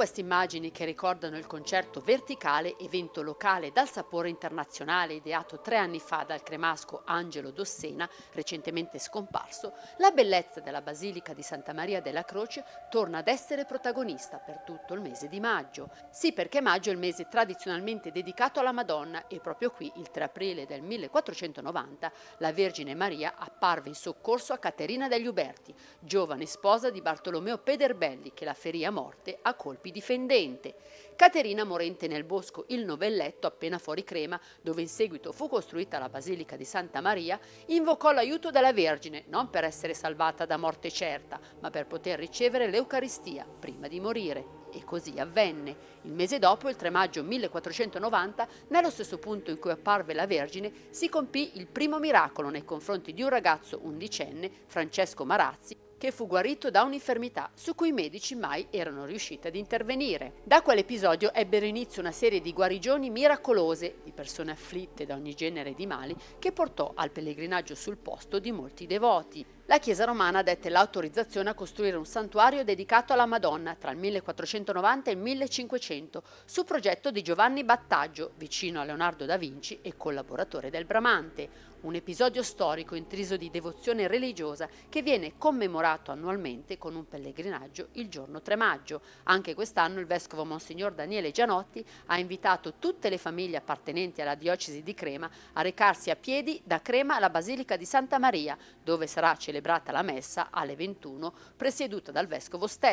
queste immagini che ricordano il concerto verticale, evento locale dal sapore internazionale ideato tre anni fa dal cremasco Angelo Dossena, recentemente scomparso, la bellezza della Basilica di Santa Maria della Croce torna ad essere protagonista per tutto il mese di maggio. Sì, perché maggio è il mese tradizionalmente dedicato alla Madonna e proprio qui, il 3 aprile del 1490, la Vergine Maria apparve in soccorso a Caterina degli Uberti, giovane sposa di Bartolomeo Pederbelli che la ferì a morte a colpi Volpi, difendente. Caterina Morente nel Bosco, il novelletto appena fuori Crema, dove in seguito fu costruita la Basilica di Santa Maria, invocò l'aiuto della Vergine, non per essere salvata da morte certa, ma per poter ricevere l'Eucaristia prima di morire. E così avvenne. Il mese dopo, il 3 maggio 1490, nello stesso punto in cui apparve la Vergine, si compì il primo miracolo nei confronti di un ragazzo undicenne, Francesco Marazzi, che fu guarito da un'infermità su cui i medici mai erano riusciti ad intervenire. Da quell'episodio ebbero inizio una serie di guarigioni miracolose di persone afflitte da ogni genere di mali che portò al pellegrinaggio sul posto di molti devoti. La Chiesa romana dette l'autorizzazione a costruire un santuario dedicato alla Madonna tra il 1490 e il 1500 su progetto di Giovanni Battaggio, vicino a Leonardo da Vinci e collaboratore del Bramante, un episodio storico intriso di devozione religiosa che viene commemorato annualmente con un pellegrinaggio il giorno 3 maggio. Anche quest'anno il vescovo Monsignor Daniele Gianotti ha invitato tutte le famiglie appartenenti alla diocesi di Crema a recarsi a piedi da Crema alla Basilica di Santa Maria, dove sarà celebrata la messa alle 21, presieduta dal vescovo stesso.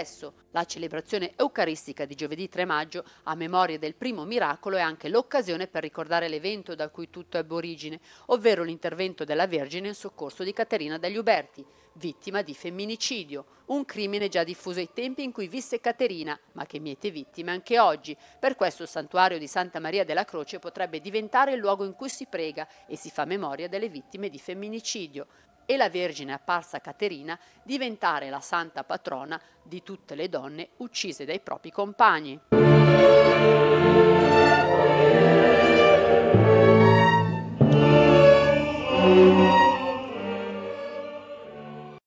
La celebrazione eucaristica di giovedì 3 maggio, a memoria del primo miracolo, è anche l'occasione per ricordare l'evento da cui tutto ebbe origine, ovvero l'intervento l'intervento della Vergine in soccorso di Caterina dagli Uberti, vittima di femminicidio, un crimine già diffuso ai tempi in cui visse Caterina, ma che miete vittime anche oggi. Per questo il santuario di Santa Maria della Croce potrebbe diventare il luogo in cui si prega e si fa memoria delle vittime di femminicidio e la Vergine apparsa Caterina diventare la santa patrona di tutte le donne uccise dai propri compagni.